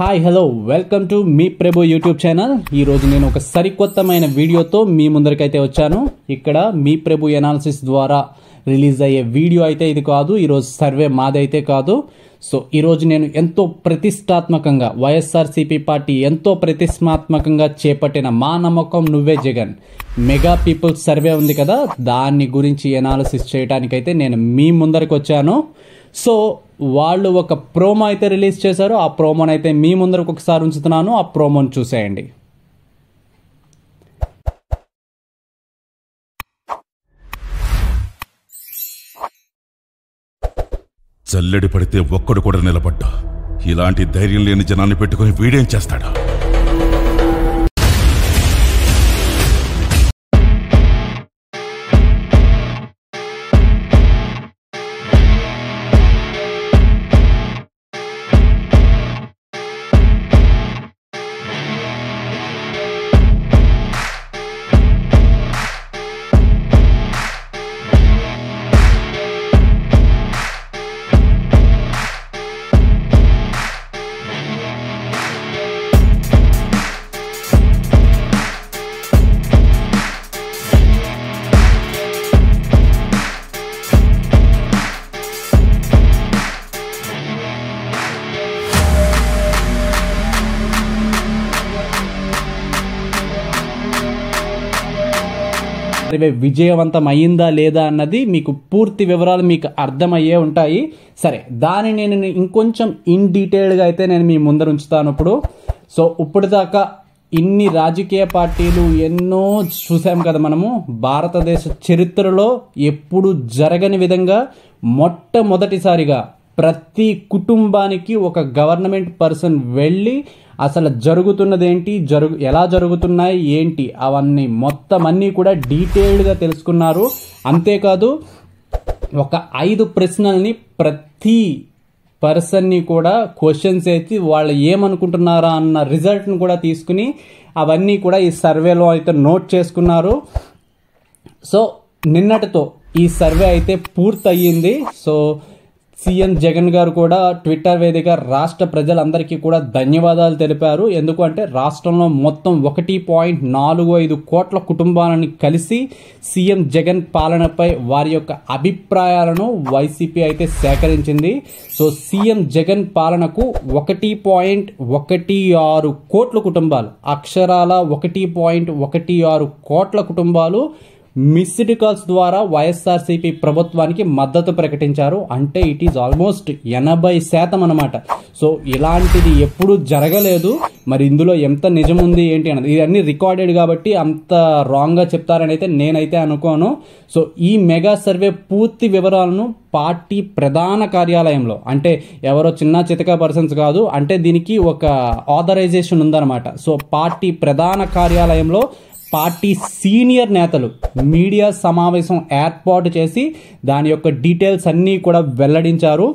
hi hello welcome to మీ Prabhu YouTube channel ఈరోజు నేను ఒక సరికొత్తమైన వీడియోతో మీ ముందరికైతే వచ్చాను ఇక్కడ మీ ప్రభు ఎనాలిసిస్ ద్వారా రిలీజ్ అయ్యే వీడియో అయితే ఇది కాదు ఈరోజు సర్వే మాదైతే కాదు సో ఈరోజు నేను ఎంతో ప్రతిష్టాత్మకంగా వైఎస్ఆర్సీపీ పార్టీ ఎంతో ప్రతిష్టాత్మకంగా చేపట్టిన మా నమ్మకం నువ్వే జగన్ మెగా పీపుల్స్ సర్వే ఉంది కదా దాన్ని గురించి ఎనాలిసిస్ చేయడానికైతే నేను మీ ముందరికి వచ్చాను సో వాళ్ళు ఒక ప్రోమో అయితే రిలీజ్ చేశారు ఆ ప్రోమోని అయితే మీ ముందర ఒకసారి ఉంచుతున్నాను ఆ ప్రోమోని చూసేయండి చల్లడి పడితే ఒక్కడు కూడా నిలబడ్డా ఇలాంటి ధైర్యం లేని జనాన్ని పెట్టుకుని వీడేం చేస్తాడా సర్వే విజయవంతం అయిందా లేదా అన్నది మీకు పూర్తి వివరాలు మీకు అర్థమయ్యే ఉంటాయి సరే దాన్ని నేను ఇంకొంచెం ఇన్ డీటెయిల్డ్గా అయితే నేను మీ ముందర ఉంచుతాను ఇప్పుడు సో ఇప్పుడు దాకా ఇన్ని రాజకీయ పార్టీలు ఎన్నో చూసాం కదా మనము భారతదేశ చరిత్రలో ఎప్పుడు జరగని విధంగా మొట్టమొదటిసారిగా ప్రతి కుటుంబానికి ఒక గవర్నమెంట్ పర్సన్ వెళ్ళి అసలు జరుగుతున్నదేంటి జరుగు ఎలా జరుగుతున్నాయి ఏంటి అవన్నీ మొత్తం అన్నీ కూడా డీటెయిల్డ్గా తెలుసుకున్నారు అంతేకాదు ఒక ఐదు ప్రశ్నల్ని ప్రతి పర్సన్ని కూడా క్వశ్చన్స్ వేసి వాళ్ళు ఏమనుకుంటున్నారా అన్న రిజల్ట్ను కూడా తీసుకుని అవన్నీ కూడా ఈ సర్వేలో అయితే నోట్ చేసుకున్నారు సో నిన్నటితో ఈ సర్వే అయితే అయ్యింది సో సీఎం జగన్ గారు కూడా ట్విట్టర్ వేదిక రాష్ట్ర ప్రజలందరికీ కూడా ధన్యవాదాలు తెలిపారు ఎందుకంటే రాష్ట్రంలో మొత్తం ఒకటి పాయింట్ నాలుగు ఐదు కోట్ల కుటుంబాలను కలిసి సీఎం జగన్ పాలనపై వారి యొక్క అభిప్రాయాలను వైసీపీ అయితే సేకరించింది సో సీఎం జగన్ పాలనకు ఒకటి పాయింట్ ఒకటి ఆరు కోట్ల కుటుంబాలు అక్షరాల ఒకటి పాయింట్ ఒకటి ఆరు కోట్ల కుటుంబాలు మిస్డ్ కాల్స్ ద్వారా వైఎస్ఆర్సీపీ ప్రభుత్వానికి మద్దతు ప్రకటించారు అంటే ఇట్ ఈజ్ ఆల్మోస్ట్ ఎనభై శాతం అనమాట సో ఇలాంటిది ఎప్పుడూ జరగలేదు మరి ఇందులో ఎంత నిజం ఉంది ఏంటి అన్నది ఇవన్నీ రికార్డెడ్ కాబట్టి అంత రాంగ్గా చెప్తారని అయితే నేనైతే అనుకోను సో ఈ మెగా సర్వే పూర్తి వివరాలను పార్టీ ప్రధాన కార్యాలయంలో అంటే ఎవరో చిన్న చితక పర్సన్స్ కాదు అంటే దీనికి ఒక ఆథరైజేషన్ ఉందన్నమాట సో పార్టీ ప్రధాన కార్యాలయంలో పార్టీ సీనియర్ నేతలు మీడియా సమావేశం ఏర్పాటు చేసి దాని యొక్క డీటెయిల్స్ అన్నీ కూడా వెల్లడించారు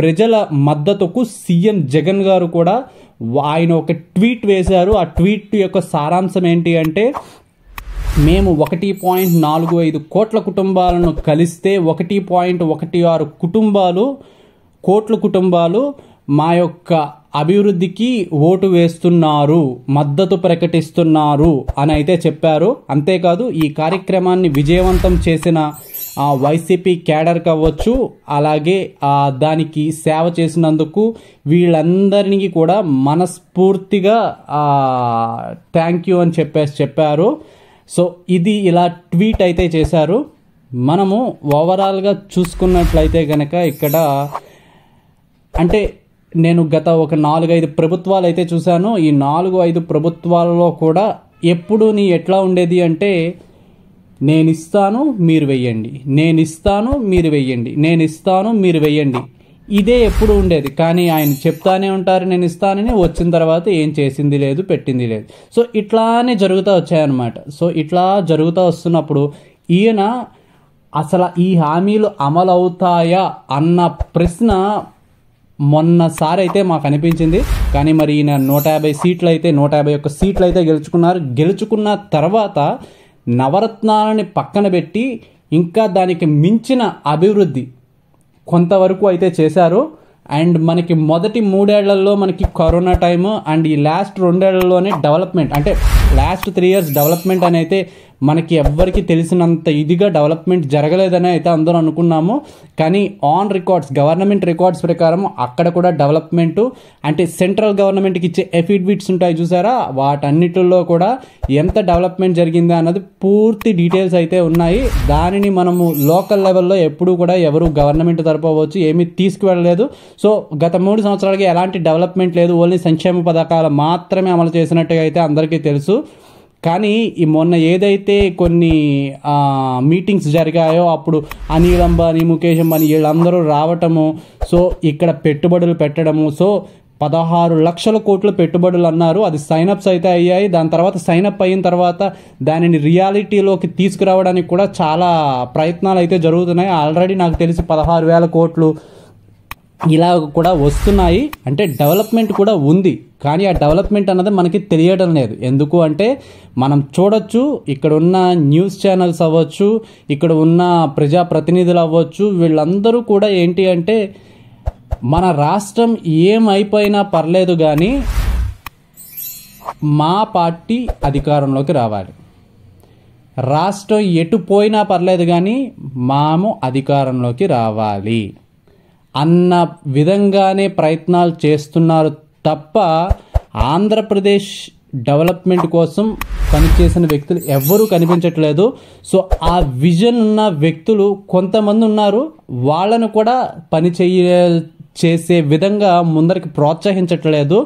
ప్రజల మద్దతుకు సీఎం జగన్ గారు కూడా ఆయన ఒక ట్వీట్ వేశారు ఆ ట్వీట్ యొక్క సారాంశం ఏంటి అంటే మేము ఒకటి పాయింట్ నాలుగు ఐదు కోట్ల కుటుంబాలను కలిస్తే ఒకటి పాయింట్ ఒకటి ఆరు కుటుంబాలు కోట్ల కుటుంబాలు మా యొక్క అభివృద్ధికి ఓటు వేస్తున్నారు మద్దతు ప్రకటిస్తున్నారు అని అయితే చెప్పారు అంతేకాదు ఈ కార్యక్రమాన్ని విజయవంతం చేసిన వైసీపీ క్యాడర్ కావచ్చు అలాగే దానికి సేవ చేసినందుకు వీళ్ళందరినీ కూడా మనస్ఫూర్తిగా థ్యాంక్ యూ అని చెప్పేసి చెప్పారు సో ఇది ఇలా ట్వీట్ అయితే చేశారు మనము ఓవరాల్గా చూసుకున్నట్లయితే కనుక ఇక్కడ అంటే నేను గత ఒక నాలుగైదు ప్రభుత్వాలు అయితే చూశాను ఈ నాలుగు ఐదు ప్రభుత్వాలలో కూడా ఎప్పుడు నీ ఎట్లా ఉండేది అంటే నేను ఇస్తాను మీరు వెయ్యండి నేను ఇస్తాను మీరు వెయ్యండి నేను ఇస్తాను మీరు వెయ్యండి ఇదే ఎప్పుడు ఉండేది కానీ ఆయన చెప్తానే ఉంటారు నేను ఇస్తానని వచ్చిన తర్వాత ఏం చేసింది లేదు పెట్టింది లేదు సో ఇట్లానే జరుగుతూ వచ్చాయన్నమాట సో ఇట్లా జరుగుతూ వస్తున్నప్పుడు ఈయన అసలు ఈ హామీలు అమలవుతాయా అన్న ప్రశ్న మొన్న సార్ అయితే మాకు అనిపించింది కానీ మరి ఈయన నూట యాభై సీట్లు అయితే నూట యాభై ఒక్క సీట్లు అయితే గెలుచుకున్నారు గెలుచుకున్న తర్వాత నవరత్నాలని పక్కన పెట్టి ఇంకా దానికి మించిన అభివృద్ధి కొంతవరకు అయితే చేశారు అండ్ మనకి మొదటి మూడేళ్లలో మనకి కరోనా టైము అండ్ ఈ లాస్ట్ రెండేళ్లలోనే డెవలప్మెంట్ అంటే లాస్ట్ త్రీ ఇయర్స్ డెవలప్మెంట్ అని అయితే మనకి ఎవ్వరికి తెలిసినంత ఇదిగా డెవలప్మెంట్ జరగలేదని అయితే అందరూ అనుకున్నాము కానీ ఆన్ రికార్డ్స్ గవర్నమెంట్ రికార్డ్స్ ప్రకారం అక్కడ కూడా డెవలప్మెంట్ అంటే సెంట్రల్ గవర్నమెంట్కి ఇచ్చే ఎఫిడవిట్స్ ఉంటాయి చూసారా వాటన్నిటిలో కూడా ఎంత డెవలప్మెంట్ జరిగిందా అన్నది పూర్తి డీటెయిల్స్ అయితే ఉన్నాయి దానిని మనము లోకల్ లెవెల్లో ఎప్పుడూ కూడా ఎవరు గవర్నమెంట్ తరపు ఏమీ తీసుకువెళ్ళలేదు సో గత మూడు సంవత్సరాలకి ఎలాంటి డెవలప్మెంట్ లేదు ఓన్లీ సంక్షేమ పథకాలు మాత్రమే అమలు చేసినట్టుగా అయితే అందరికీ తెలుసు కానీ ఈ మొన్న ఏదైతే కొన్ని మీటింగ్స్ జరిగాయో అప్పుడు అనిల్ అంబానీ ముఖేష్ అంబానీ వీళ్ళందరూ రావటము సో ఇక్కడ పెట్టుబడులు పెట్టడము సో పదహారు లక్షల కోట్ల పెట్టుబడులు అన్నారు అది సైనప్స్ అయితే అయ్యాయి దాని తర్వాత సైనప్ అయిన తర్వాత దానిని రియాలిటీలోకి తీసుకురావడానికి కూడా చాలా ప్రయత్నాలు అయితే జరుగుతున్నాయి ఆల్రెడీ నాకు తెలిసి పదహారు వేల కోట్లు ఇలా కూడా వస్తున్నాయి అంటే డెవలప్మెంట్ కూడా ఉంది కానీ ఆ డెవలప్మెంట్ అన్నది మనకి తెలియడం లేదు ఎందుకు అంటే మనం చూడొచ్చు ఇక్కడ ఉన్న న్యూస్ ఛానల్స్ అవ్వచ్చు ఇక్కడ ఉన్న ప్రజాప్రతినిధులు అవ్వచ్చు వీళ్ళందరూ కూడా ఏంటి అంటే మన రాష్ట్రం ఏమైపోయినా పర్లేదు కానీ మా పార్టీ అధికారంలోకి రావాలి రాష్ట్రం ఎటు పోయినా పర్లేదు కానీ మాము అధికారంలోకి రావాలి అన్న విధంగానే ప్రయత్నాలు చేస్తున్నారు తప్ప ఆంధ్రప్రదేశ్ డెవలప్మెంట్ కోసం పనిచేసిన వ్యక్తులు ఎవ్వరూ కనిపించట్లేదు సో ఆ విజన్ ఉన్న వ్యక్తులు కొంతమంది ఉన్నారు వాళ్ళను కూడా పని చేయ చేసే విధంగా ముందరికి ప్రోత్సహించట్లేదు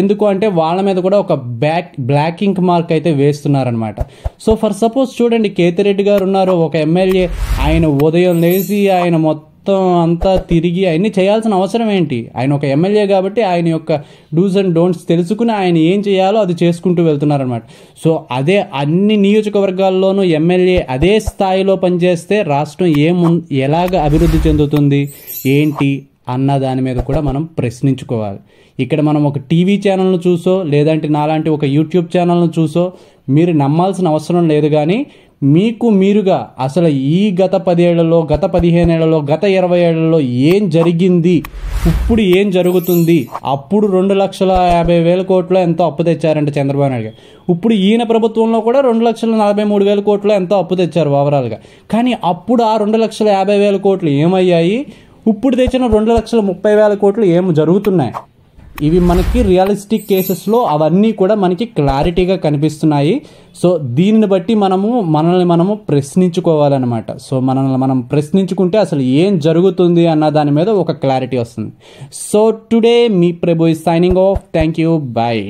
ఎందుకు అంటే వాళ్ళ మీద కూడా ఒక బ్యాక్ బ్లాకింగ్ మార్క్ అయితే వేస్తున్నారనమాట సో ఫర్ సపోజ్ చూడండి కేతిరెడ్డి గారు ఉన్నారు ఒక ఎమ్మెల్యే ఆయన ఉదయం లేచి ఆయన మొత్తం మొత్తం అంతా తిరిగి అవన్నీ చేయాల్సిన అవసరం ఏంటి ఆయన ఒక ఎమ్మెల్యే కాబట్టి ఆయన యొక్క డూస్ అండ్ డోంట్స్ తెలుసుకుని ఆయన ఏం చేయాలో అది చేసుకుంటూ వెళ్తున్నారనమాట సో అదే అన్ని నియోజకవర్గాల్లోనూ ఎమ్మెల్యే అదే స్థాయిలో పనిచేస్తే రాష్ట్రం ఏం ఎలాగ అభివృద్ధి చెందుతుంది ఏంటి అన్న దాని మీద కూడా మనం ప్రశ్నించుకోవాలి ఇక్కడ మనం ఒక టీవీ ఛానల్ను చూసో లేదంటే నాలాంటి ఒక యూట్యూబ్ ఛానల్ను చూసో మీరు నమ్మాల్సిన అవసరం లేదు కానీ మీకు మీరుగా అసలు ఈ గత పదేళ్లలో గత పదిహేనేళ్లలో గత ఇరవై ఏళ్లలో ఏం జరిగింది ఇప్పుడు ఏం జరుగుతుంది అప్పుడు రెండు లక్షల యాభై వేల కోట్లు ఎంతో అప్పు తెచ్చారంట చంద్రబాబు నాయుడు గారు ఇప్పుడు ఈయన ప్రభుత్వంలో కూడా రెండు లక్షల నలభై మూడు వేల కోట్లు ఎంతో అప్పు తెచ్చారు ఓవరాల్గా కానీ అప్పుడు ఆ రెండు లక్షల యాభై వేల కోట్లు ఏమయ్యాయి ఇప్పుడు తెచ్చిన రెండు లక్షల ముప్పై వేల కోట్లు ఏం జరుగుతున్నాయి ఇవి మనకి రియలిస్టిక్ కేసెస్లో అవన్నీ కూడా మనకి క్లారిటీగా కనిపిస్తున్నాయి సో దీనిని బట్టి మనము మనల్ని మనము ప్రశ్నించుకోవాలన్నమాట సో మనల్ని మనం ప్రశ్నించుకుంటే అసలు ఏం జరుగుతుంది అన్న దాని మీద ఒక క్లారిటీ వస్తుంది సో టుడే మీ Prabhu signing off thank you bye